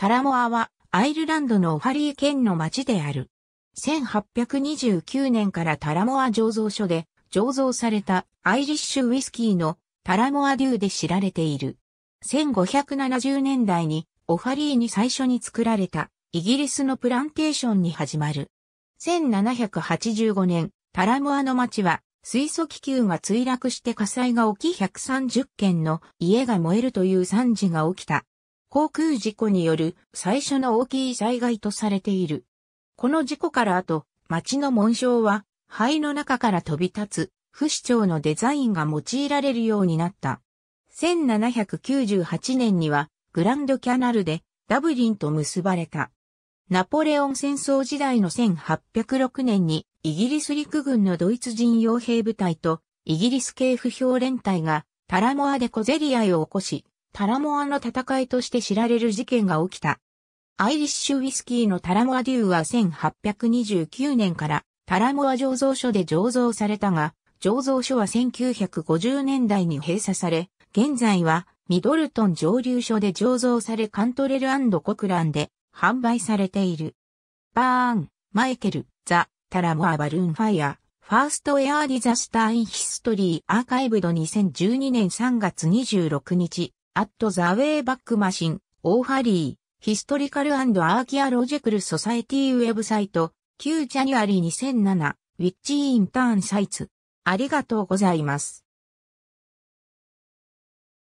タラモアはアイルランドのオファリー県の町である。1829年からタラモア醸造所で醸造されたアイリッシュウイスキーのタラモアデューで知られている。1570年代にオファリーに最初に作られたイギリスのプランテーションに始まる。1785年、タラモアの町は水素気球が墜落して火災が起き130軒の家が燃えるという惨事が起きた。航空事故による最初の大きい災害とされている。この事故から後、町の紋章は灰の中から飛び立つ不死鳥のデザインが用いられるようになった。1798年にはグランドキャナルでダブリンと結ばれた。ナポレオン戦争時代の1806年にイギリス陸軍のドイツ人傭兵部隊とイギリス系不評連隊がタラモアで小競り合いを起こし、タラモアの戦いとして知られる事件が起きた。アイリッシュウィスキーのタラモアデューは1829年からタラモア醸造所で醸造されたが、醸造所は1950年代に閉鎖され、現在はミドルトン蒸留所で醸造されカントレルコクランで販売されている。バーン、マイケル、ザ、タラモアバルーンファイア、ファーストエアーディザスターインヒストリーアーカイブド2012年3月26日、アット・ザ・ウェイ・バック・マシン、オー・ハリー、ヒストリカルアーキアロジェクル・ソサエティウェブサイト、9ジャニュアリー2007、ウィッチ・インターン・サイツ。ありがとうございます。